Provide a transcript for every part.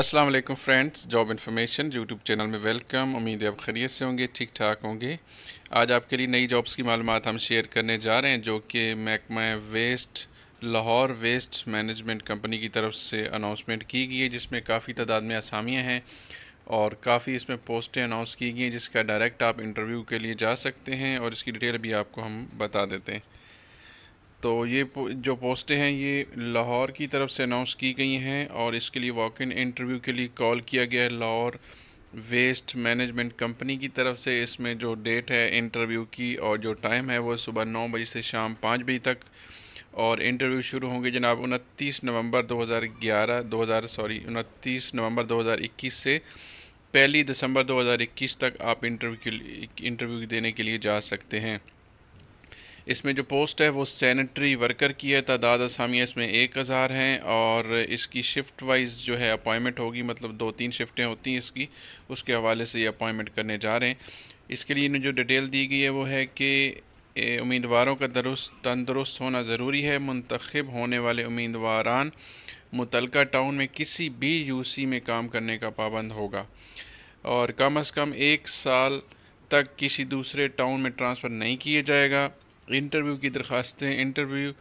Aslam friends job information YouTube channel में welcome उम्मीद है आप खरीत से होंगे ठीक ठाक होंगे आज आपके लिए नई जॉब्स की मालूम हम शेयर करने जा रहे हैं जो कि महकमा waste Lahore waste management company की तरफ से अनाउंसमेंट की गई है जिसमें काफ़ी तादाद में आसामियाँ हैं और काफ़ी इसमें पोस्टें अनाउंस की गई हैं जिसका डायरेक्ट आप इंटरव्यू के लिए जा सकते हैं और इसकी डिटेल भी आपको हम बता देते हैं तो ये जो पोस्टें हैं ये लाहौर की तरफ से अनाउंस की गई हैं और इसके लिए वॉक इन इंटरव्यू के लिए कॉल किया गया है लाहौर वेस्ट मैनेजमेंट कंपनी की तरफ से इसमें जो डेट है इंटरव्यू की और जो टाइम है वो सुबह नौ बजे से शाम पाँच बजे तक और इंटरव्यू शुरू होंगे जनाब उनतीस नवंबर 2011 2000 सॉरी उनतीस नवंबर 2021 से पहली दिसंबर 2021 तक आप इंटरव्यू के लिए इंटरव्यू देने के लिए जा सकते हैं इसमें जो पोस्ट है वो सैनिटरी वर्कर की है तादाद असामियाँ इसमें एक हज़ार हैं और इसकी शिफ्ट वाइज जो है अपॉइंटमेंट होगी मतलब दो तीन शिफ्टें होती हैं इसकी उसके हवाले से ये अपॉइंटमेंट करने जा रहे हैं इसके लिए इन्हें जो डिटेल दी गई है वो है कि उम्मीदवारों का दुरुस्त तंदरुस्त होना ज़रूरी है मंतखब होने वाले उम्मीदवारान मुतलका टाउन में किसी भी सी में काम करने का पाबंद होगा और कम अज़ कम एक साल तक किसी दूसरे टाउन में ट्रांसफ़र नहीं किया जाएगा इंटरव्यू की दरख्वास्तें इंटरव्यू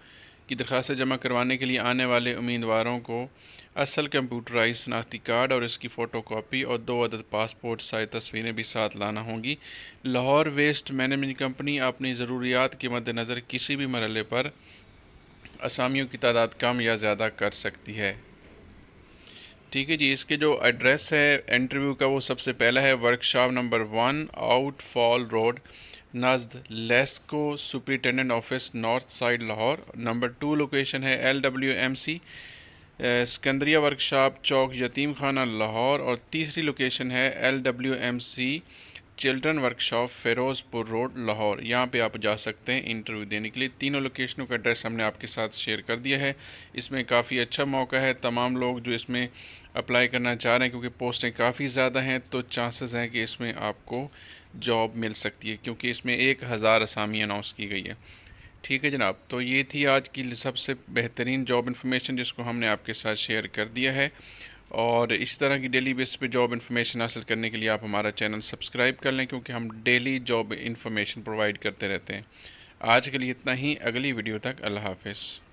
की दरख्वास्तें जमा करवाने के लिए आने वाले उम्मीदवारों को असल कंप्यूटराइज शनाख्ती कार्ड और इसकी फ़ोटो कापी और दो अदद पासपोर्ट साइज तस्वीरें भी साथ लाना होंगी लाहौर वेस्ट मैनेजमेंट कंपनी अपनी ज़रूरियात के मद्देनज़र किसी भी मरल पर असामियों की तादाद कम या ज़्यादा कर सकती है ठीक है जी इसके जो एड्रेस है इंटरव्यू का वो सबसे पहला है workshop number one outfall road नजद LESCO superintendent office north side Lahore number two location है L W M C Sikandaria workshop Chowk Yateem Khana Lahore और तीसरी लोकेशन है L W M C children workshop Ferozepur road Lahore यहाँ पे आप जा सकते हैं इंटरव्यू देने के लिए तीनों लोकेशनों का एड्रेस हमने आपके साथ शेयर कर दिया है इसमें काफ़ी अच्छा मौका है तमाम लोग जो इसमें अप्लाई करना चाह रहे हैं क्योंकि पोस्टें काफ़ी ज़्यादा हैं तो चांसेस हैं कि इसमें आपको जॉब मिल सकती है क्योंकि इसमें एक हज़ार असामी अनाउंस की गई है ठीक है जनाब तो ये थी आज की सबसे बेहतरीन जॉब इन्फॉर्मेशन जिसको हमने आपके साथ शेयर कर दिया है और इस तरह की डेली बेस पे जॉब इन्फॉर्मेशन हासिल करने के लिए आप हमारा चैनल सब्सक्राइब कर लें क्योंकि हम डेली जॉब इन्फॉर्मेशन प्रोवाइड करते रहते हैं आज के लिए इतना ही अगली वीडियो तक अल्लाह हाफिज़